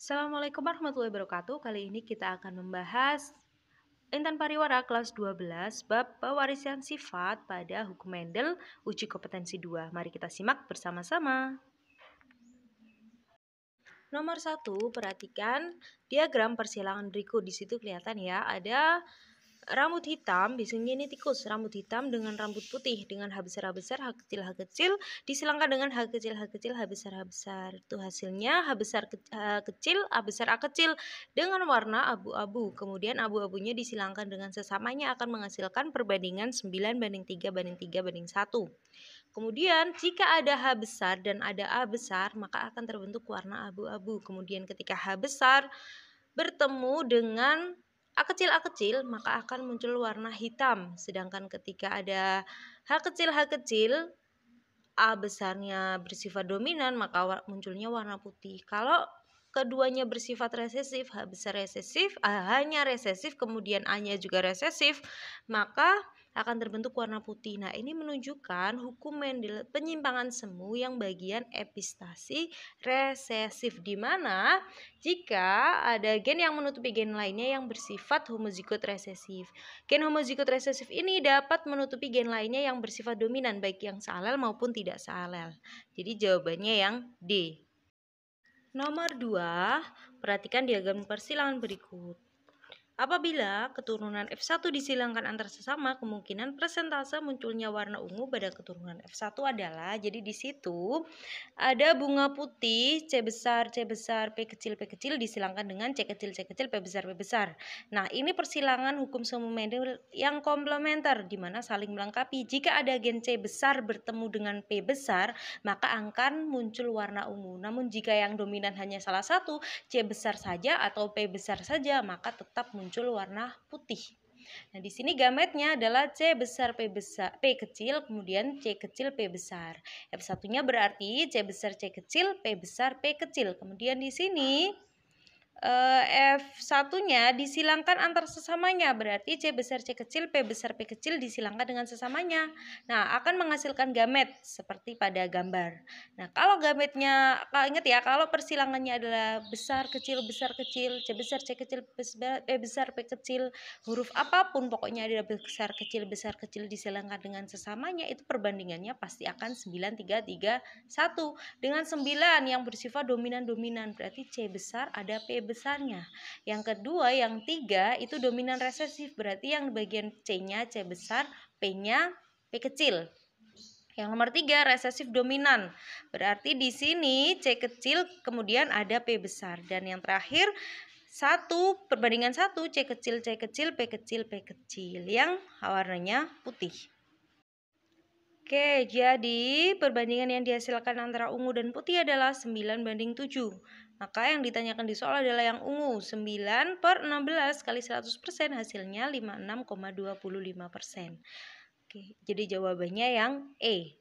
Assalamualaikum warahmatullahi wabarakatuh. Kali ini kita akan membahas Intan Pariwara kelas 12 bab pewarisan sifat pada hukum Mendel uji kompetensi 2. Mari kita simak bersama-sama. Nomor 1, perhatikan diagram persilangan berikut. Di situ kelihatan ya, ada Rambut hitam biasanya ini tikus, rambut hitam dengan rambut putih dengan H besar H besar, H kecil hak kecil disilangkan dengan hak kecil hak kecil, H besar H besar. Itu hasilnya H besar ke, ha, kecil, A besar hak kecil dengan warna abu-abu. Kemudian abu-abunya disilangkan dengan sesamanya akan menghasilkan perbandingan 9 banding 3 banding 3 banding 1. Kemudian jika ada H besar dan ada A besar maka akan terbentuk warna abu-abu. Kemudian ketika H besar bertemu dengan A kecil A kecil maka akan muncul warna hitam. Sedangkan ketika ada H kecil H kecil A besarnya bersifat dominan maka munculnya warna putih. Kalau keduanya bersifat resesif, H besar resesif, a hanya resesif, kemudian A-nya juga resesif, maka akan terbentuk warna putih. Nah, ini menunjukkan hukum Mendel penyimpangan semu yang bagian epistasi resesif di mana jika ada gen yang menutupi gen lainnya yang bersifat homozigot resesif. Gen homozigot resesif ini dapat menutupi gen lainnya yang bersifat dominan baik yang salel maupun tidak salel. Jadi jawabannya yang D. Nomor 2, perhatikan diagram persilangan berikut. Apabila keturunan F1 disilangkan antar sesama, kemungkinan persentase munculnya warna ungu pada keturunan F1 adalah jadi di situ ada bunga putih C besar, C besar, P kecil, P kecil disilangkan dengan C kecil, C kecil, P besar, P besar. Nah, ini persilangan hukum semu Mendel yang komplementer di mana saling melengkapi. Jika ada gen C besar bertemu dengan P besar, maka akan muncul warna ungu. Namun jika yang dominan hanya salah satu, C besar saja atau P besar saja, maka tetap muncul muncul warna putih. Nah, di sini gametnya adalah C besar P besar P kecil, kemudian C kecil P besar. F1-nya berarti C besar C kecil, P besar P kecil. Kemudian di sini Eh, F 1 nya disilangkan antar sesamanya berarti C besar C kecil P besar P kecil disilangkan dengan sesamanya nah akan menghasilkan gamet seperti pada gambar nah kalau gametnya kalau ingat ya kalau persilangannya adalah besar kecil besar kecil C besar C kecil P besar P kecil huruf apapun pokoknya ada besar kecil besar kecil disilangkan dengan sesamanya itu perbandingannya pasti akan 9 3 3 1 dengan 9 yang bersifat dominan dominan berarti C besar ada P besar besarnya. Yang kedua, yang tiga itu dominan resesif, berarti yang bagian C-nya C besar, P-nya P kecil. Yang nomor tiga, resesif dominan. Berarti di sini C kecil, kemudian ada P besar. Dan yang terakhir, satu perbandingan satu C kecil, C kecil, P kecil, P kecil. Yang warnanya putih. Oke, jadi perbandingan yang dihasilkan antara ungu dan putih adalah 9 banding 7. Maka yang ditanyakan di soal adalah yang ungu, 9 per 16 kali 100% hasilnya 56,25%. Oke, jadi jawabannya yang E.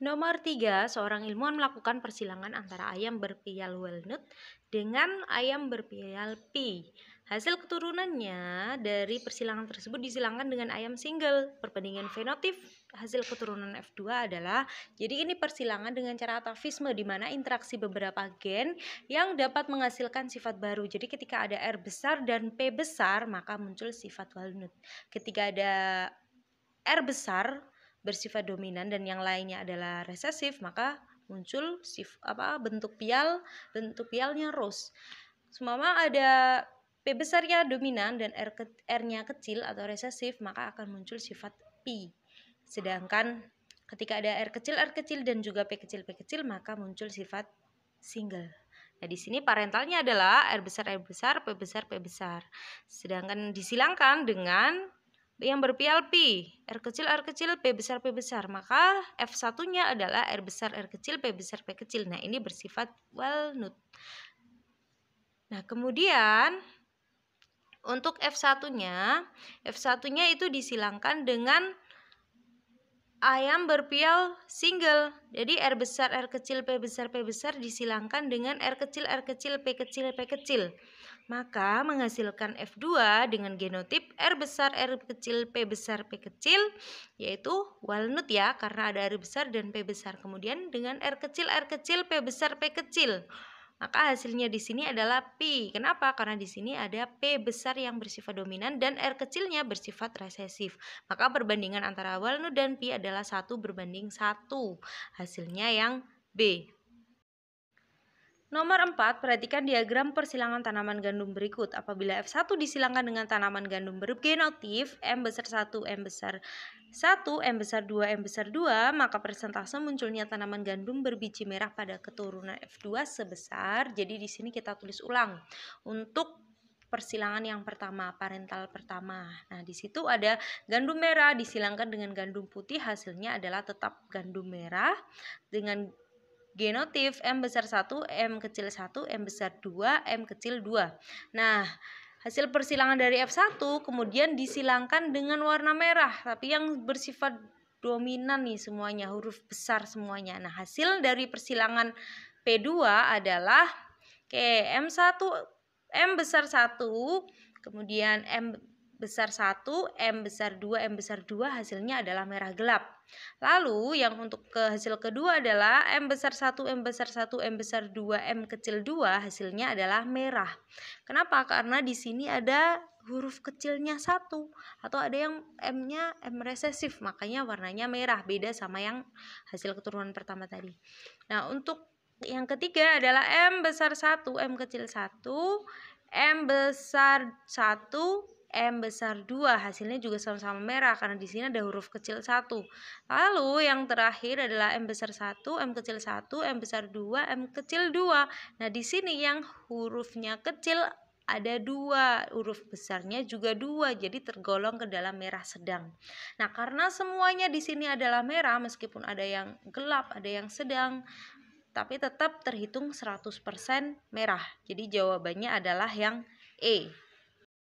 Nomor 3, seorang ilmuwan melakukan persilangan antara ayam berpial walnut dengan ayam berpial p. Hasil keturunannya dari persilangan tersebut disilangkan dengan ayam single. Perbandingan fenotif hasil keturunan F2 adalah jadi ini persilangan dengan cara atavisme di mana interaksi beberapa gen yang dapat menghasilkan sifat baru. Jadi ketika ada R besar dan P besar maka muncul sifat walnut. Ketika ada R besar bersifat dominan dan yang lainnya adalah resesif maka muncul sif apa bentuk pial bentuk pialnya rose. Semama ada P besarnya dominan dan R-nya ke, kecil atau resesif, maka akan muncul sifat P. Sedangkan ketika ada R kecil R kecil dan juga P kecil P kecil maka muncul sifat single. Nah, di sini parentalnya adalah R besar R besar, P besar P besar. Sedangkan disilangkan dengan yang berpial P, R kecil R kecil, P besar P besar. Maka f satunya adalah R besar R kecil, P besar P kecil. Nah, ini bersifat well walnut. Nah, kemudian untuk f satunya f satunya itu disilangkan dengan ayam berpial single. Jadi R besar, R kecil, P besar, P besar disilangkan dengan R kecil, R kecil, P kecil, P kecil. Maka menghasilkan F2 dengan genotip R besar, R kecil, P besar, P kecil yaitu walnut ya karena ada R besar dan P besar. Kemudian dengan R kecil, R kecil, P besar, P kecil. Maka hasilnya di sini adalah P. Kenapa? Karena di sini ada P besar yang bersifat dominan dan R kecilnya bersifat resesif. Maka perbandingan antara Walnut dan P adalah satu berbanding satu Hasilnya yang B. Nomor 4, perhatikan diagram persilangan tanaman gandum berikut. Apabila F1 disilangkan dengan tanaman gandum bergenotif, M besar 1, M besar 1, M besar 2, M besar 2, maka persentase munculnya tanaman gandum berbiji merah pada keturunan F2 sebesar, jadi di sini kita tulis ulang. Untuk persilangan yang pertama, parental pertama. Nah, di situ ada gandum merah disilangkan dengan gandum putih, hasilnya adalah tetap gandum merah dengan Genotif M besar 1, M kecil 1, M besar 2, M kecil 2. Nah, hasil persilangan dari F1 kemudian disilangkan dengan warna merah, tapi yang bersifat dominan nih semuanya, huruf besar semuanya. Nah, hasil dari persilangan P2 adalah Oke, M1 M besar 1, kemudian M besar 1, M besar 2, M besar 2 hasilnya adalah merah gelap. Lalu yang untuk ke hasil kedua adalah M besar 1, M besar 1, M besar 2, M kecil 2 hasilnya adalah merah. Kenapa? Karena di sini ada huruf kecilnya satu atau ada yang M-nya M resesif makanya warnanya merah beda sama yang hasil keturunan pertama tadi. Nah, untuk yang ketiga adalah M besar 1, M kecil 1, M besar 1, M besar 2. Hasilnya juga sama-sama merah karena di sini ada huruf kecil 1. Lalu yang terakhir adalah M besar 1, M kecil 1, M besar 2, M kecil 2. Nah, di sini yang hurufnya kecil ada dua huruf besarnya juga dua jadi tergolong ke dalam merah sedang nah karena semuanya di sini adalah merah meskipun ada yang gelap ada yang sedang tapi tetap terhitung 100% merah jadi jawabannya adalah yang E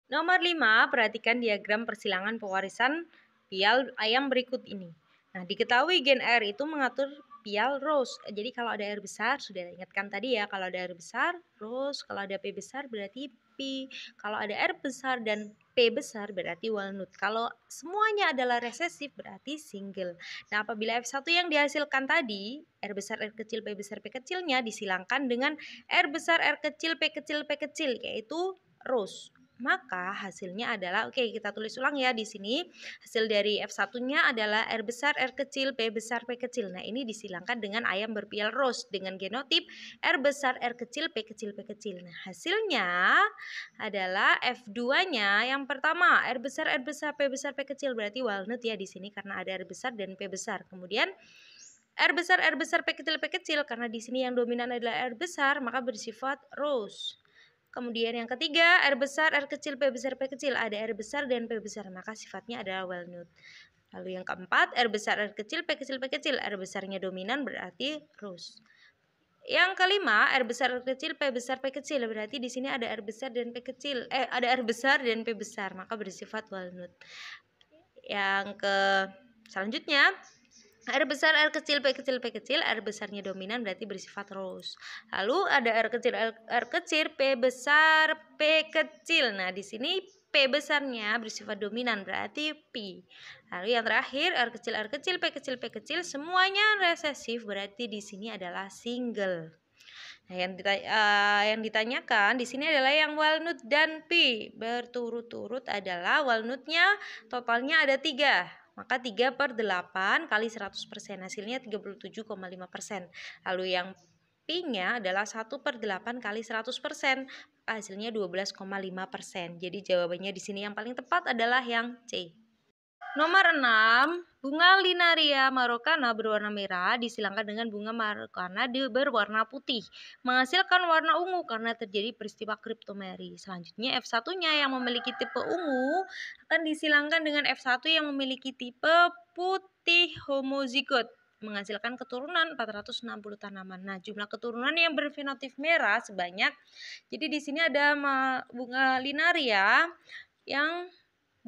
Nomor 5, perhatikan diagram persilangan pewarisan pial ayam berikut ini. Nah, diketahui gen R itu mengatur pial rose. Jadi kalau ada R besar, sudah ingatkan tadi ya, kalau ada R besar, rose, kalau ada P besar berarti P, kalau ada R besar dan P besar berarti walnut. Kalau semuanya adalah resesif berarti single. Nah, apabila F1 yang dihasilkan tadi, R besar, R kecil, P besar, P kecilnya disilangkan dengan R besar, R kecil, P kecil, P kecil, yaitu rose maka hasilnya adalah oke okay, kita tulis ulang ya di sini hasil dari F1-nya adalah R besar R kecil P besar P kecil. Nah, ini disilangkan dengan ayam berpial rose dengan genotip R besar R kecil P kecil P kecil. Nah, hasilnya adalah F2-nya yang pertama R besar R besar P besar P kecil berarti walnut ya di sini karena ada R besar dan P besar. Kemudian R besar R besar P kecil P kecil karena di sini yang dominan adalah R besar maka bersifat rose. Kemudian yang ketiga, R besar, R kecil, P besar, P kecil. Ada R besar dan P besar, maka sifatnya adalah well nude. Lalu yang keempat, R besar, R kecil, P kecil, P kecil. R besarnya dominan berarti rose. Yang kelima, R besar R kecil, P besar P kecil. Berarti di sini ada R besar dan P kecil. Eh, ada R besar dan P besar, maka bersifat walnut. Yang ke selanjutnya, Air besar, air kecil, P kecil, P kecil, air besarnya dominan berarti bersifat terus. Lalu ada air kecil, air, R kecil, P besar, P kecil. Nah, di sini P besarnya bersifat dominan berarti P. Lalu yang terakhir, air kecil, air kecil, P kecil, P kecil, semuanya resesif berarti di sini adalah single. Nah, yang, ditanya, uh, eh, yang ditanyakan di sini adalah yang walnut dan pi berturut-turut adalah walnutnya totalnya ada tiga maka 3 per 8 kali 100% hasilnya 37,5%. Lalu yang P-nya adalah 1 per 8 kali 100%. Hasilnya 12,5%. Jadi jawabannya di sini yang paling tepat adalah yang C. Nomor 6, bunga Linaria marokana berwarna merah disilangkan dengan bunga marokana berwarna putih, menghasilkan warna ungu karena terjadi peristiwa kriptomeri. Selanjutnya F1-nya yang memiliki tipe ungu akan disilangkan dengan F1 yang memiliki tipe putih homozigot menghasilkan keturunan 460 tanaman. Nah, jumlah keturunan yang berfenotif merah sebanyak. Jadi di sini ada bunga linaria yang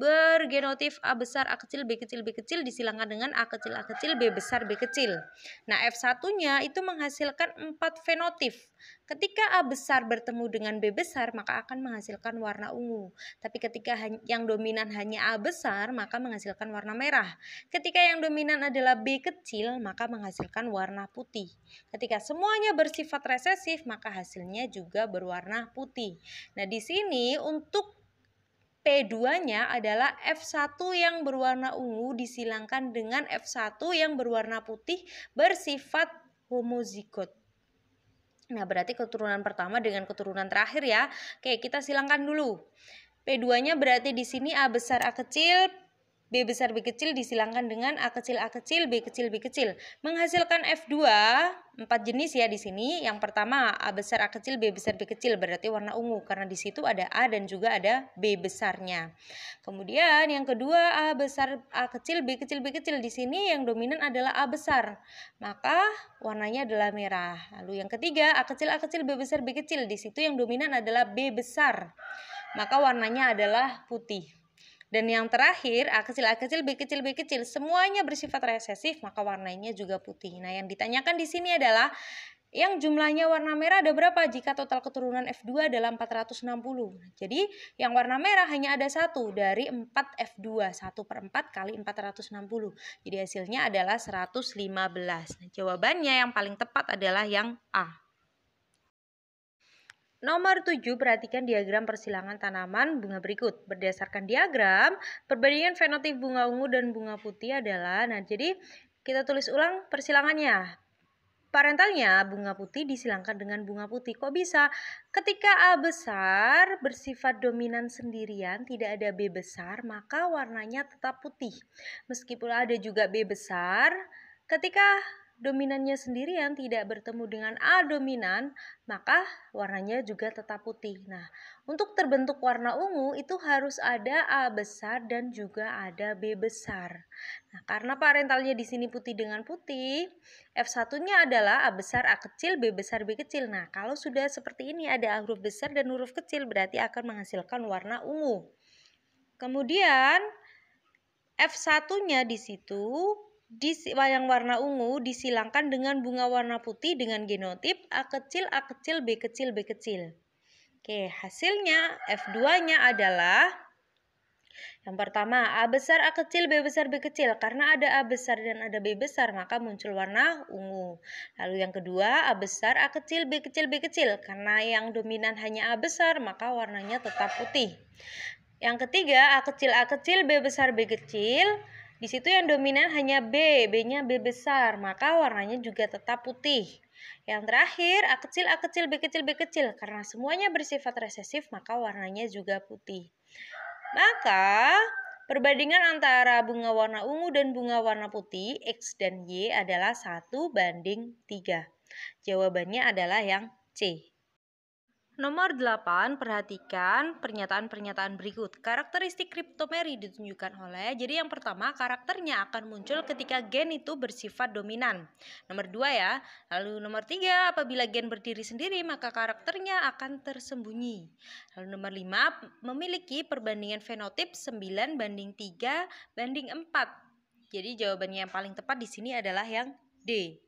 bergenotif A besar A kecil B kecil B kecil disilangkan dengan A kecil A kecil B besar B kecil. Nah, F1-nya itu menghasilkan 4 fenotif. Ketika A besar bertemu dengan B besar, maka akan menghasilkan warna ungu. Tapi ketika yang dominan hanya A besar, maka menghasilkan warna merah. Ketika yang dominan adalah B kecil, maka menghasilkan warna putih. Ketika semuanya bersifat resesif, maka hasilnya juga berwarna putih. Nah, di sini untuk P2-nya adalah F1 yang berwarna ungu disilangkan dengan F1 yang berwarna putih bersifat homozigot. Nah, berarti keturunan pertama dengan keturunan terakhir ya. Oke, kita silangkan dulu. P2-nya berarti di sini A besar A kecil, B besar B kecil disilangkan dengan A kecil A kecil, B kecil B kecil. Menghasilkan F2, empat jenis ya di sini. Yang pertama A besar A kecil, B besar B kecil berarti warna ungu karena di situ ada A dan juga ada B besarnya. Kemudian yang kedua A besar A kecil, B kecil B kecil di sini yang dominan adalah A besar. Maka warnanya adalah merah. Lalu yang ketiga A kecil A kecil, B besar B kecil di situ yang dominan adalah B besar. Maka warnanya adalah putih. Dan yang terakhir, A ah, kecil, A kecil, B kecil, B kecil, semuanya bersifat resesif, maka warnanya juga putih. Nah, yang ditanyakan di sini adalah yang jumlahnya warna merah ada berapa jika total keturunan F2 adalah 460. Jadi yang warna merah hanya ada satu dari 4 F2, 1 per 4 kali 460. Jadi hasilnya adalah 115. Nah, jawabannya yang paling tepat adalah yang A. Nomor 7, perhatikan diagram persilangan tanaman bunga berikut. Berdasarkan diagram, perbandingan fenotip bunga ungu dan bunga putih adalah, nah jadi kita tulis ulang persilangannya. Parentalnya, bunga putih disilangkan dengan bunga putih. Kok bisa? Ketika A besar bersifat dominan sendirian, tidak ada B besar, maka warnanya tetap putih. Meskipun ada juga B besar, ketika dominannya sendirian tidak bertemu dengan A dominan, maka warnanya juga tetap putih. Nah, untuk terbentuk warna ungu itu harus ada A besar dan juga ada B besar. Nah, karena parentalnya di sini putih dengan putih, F1-nya adalah A besar A kecil, B besar B kecil. Nah, kalau sudah seperti ini ada huruf besar dan huruf kecil berarti akan menghasilkan warna ungu. Kemudian F1-nya di situ yang warna ungu disilangkan dengan bunga warna putih dengan genotip A kecil, A kecil, B kecil, B kecil. Oke, hasilnya F2-nya adalah yang pertama, A besar, A kecil, B besar, B kecil. Karena ada A besar dan ada B besar, maka muncul warna ungu. Lalu yang kedua, A besar, A kecil, B kecil, B kecil. Karena yang dominan hanya A besar, maka warnanya tetap putih. Yang ketiga, A kecil, A kecil, B besar, B kecil. Di situ yang dominan hanya B, B-nya B besar, maka warnanya juga tetap putih. Yang terakhir, A kecil, A kecil, B kecil, B kecil. Karena semuanya bersifat resesif, maka warnanya juga putih. Maka, perbandingan antara bunga warna ungu dan bunga warna putih, X dan Y adalah 1 banding 3. Jawabannya adalah yang C. Nomor 8, perhatikan pernyataan-pernyataan berikut. Karakteristik kriptomeri ditunjukkan oleh, jadi yang pertama karakternya akan muncul ketika gen itu bersifat dominan. Nomor 2 ya, lalu nomor 3, apabila gen berdiri sendiri maka karakternya akan tersembunyi. Lalu nomor 5, memiliki perbandingan fenotip 9 banding 3 banding 4. Jadi jawabannya yang paling tepat di sini adalah yang D.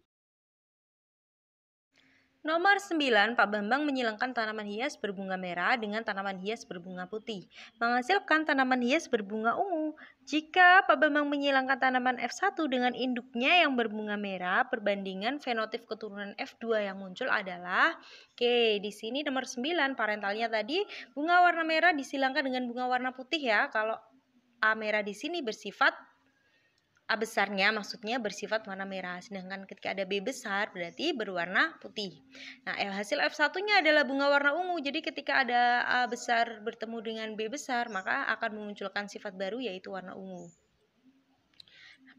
Nomor 9, Pak Bambang menyilangkan tanaman hias berbunga merah dengan tanaman hias berbunga putih, menghasilkan tanaman hias berbunga ungu. Jika Pak Bambang menyilangkan tanaman F1 dengan induknya yang berbunga merah, perbandingan fenotip keturunan F2 yang muncul adalah Oke, di sini nomor 9 parentalnya tadi bunga warna merah disilangkan dengan bunga warna putih ya. Kalau A merah di sini bersifat A besarnya maksudnya bersifat warna merah, sedangkan ketika ada B besar berarti berwarna putih. Nah, L hasil F1-nya adalah bunga warna ungu. Jadi ketika ada A besar bertemu dengan B besar, maka akan memunculkan sifat baru yaitu warna ungu.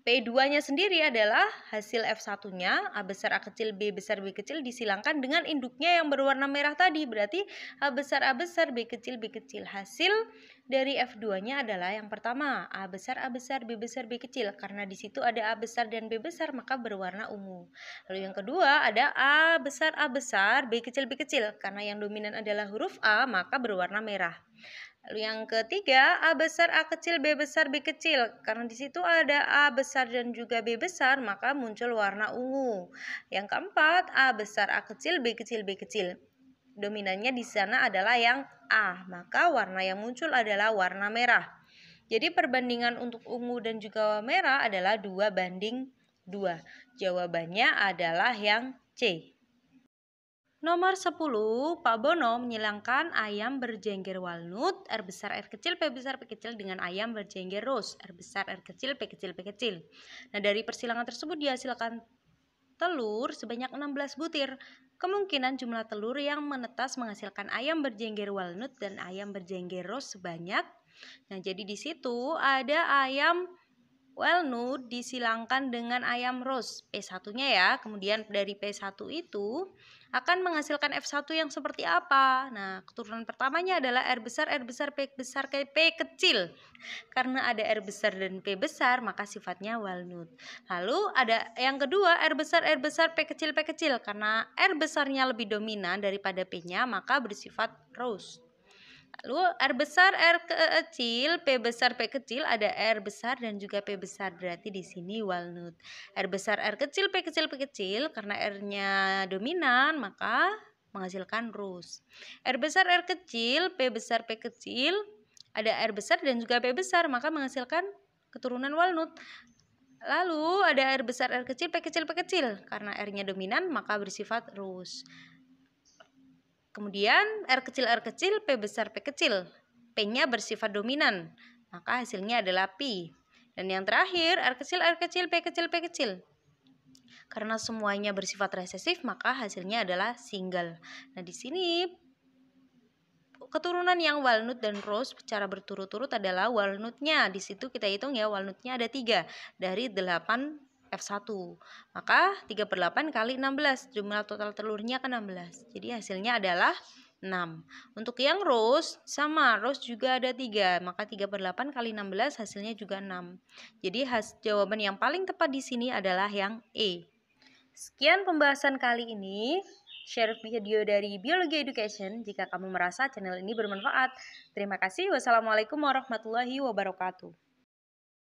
P2-nya sendiri adalah hasil F1-nya, A besar A kecil, B besar B kecil disilangkan dengan induknya yang berwarna merah tadi. Berarti A besar A besar, B kecil B kecil. Hasil dari F2-nya adalah yang pertama, A besar, A besar, B besar, B kecil. Karena di situ ada A besar dan B besar, maka berwarna ungu. Lalu yang kedua, ada A besar, A besar, B kecil, B kecil. Karena yang dominan adalah huruf A, maka berwarna merah. Lalu yang ketiga, A besar, A kecil, B besar, B kecil. Karena di situ ada A besar dan juga B besar, maka muncul warna ungu. Yang keempat, A besar, A kecil, B kecil, B kecil dominannya di sana adalah yang A, maka warna yang muncul adalah warna merah. Jadi perbandingan untuk ungu dan juga merah adalah 2 banding 2. Jawabannya adalah yang C. Nomor 10, Pak Bono menyilangkan ayam berjengger walnut, R besar R kecil, P besar P kecil dengan ayam berjengger rose, R besar R kecil, P kecil P kecil. Nah, dari persilangan tersebut dihasilkan telur sebanyak 16 butir. Kemungkinan jumlah telur yang menetas menghasilkan ayam berjengger walnut dan ayam berjengger rose sebanyak. Nah, jadi di situ ada ayam Well nude disilangkan dengan ayam roast P1-nya ya. Kemudian dari P1 itu akan menghasilkan F1 yang seperti apa? Nah, keturunan pertamanya adalah R besar, R besar, P besar, P kecil. Karena ada R besar dan P besar, maka sifatnya well nude. Lalu ada yang kedua R besar, R besar, P kecil, P kecil. Karena R besarnya lebih dominan daripada P-nya, maka bersifat roast. Lalu R besar, R e, e, kecil, P besar, P kecil, ada R besar dan juga P besar. Berarti di sini walnut. R besar, R kecil, P kecil, P kecil. Karena R-nya dominan, maka menghasilkan rus. R besar, R kecil, P besar, P kecil. Ada R besar dan juga P besar, maka menghasilkan keturunan walnut. Lalu ada R besar, R kecil, P kecil, P kecil. Karena R-nya dominan, maka bersifat rus. Kemudian R kecil R kecil, P besar P kecil. P-nya bersifat dominan, maka hasilnya adalah p Dan yang terakhir, R kecil R kecil, P kecil P kecil. Karena semuanya bersifat resesif, maka hasilnya adalah single. Nah, di sini keturunan yang walnut dan rose secara berturut-turut adalah walnutnya. Di situ kita hitung ya, walnutnya ada tiga dari delapan F1 maka 3 per 8 kali 16 jumlah total telurnya kan 16 jadi hasilnya adalah 6 untuk yang rose sama rose juga ada 3 maka 3 per 8 kali 16 hasilnya juga 6 jadi has jawaban yang paling tepat di sini adalah yang E Sekian pembahasan kali ini. Share video dari Biologi Education jika kamu merasa channel ini bermanfaat. Terima kasih. Wassalamualaikum warahmatullahi wabarakatuh.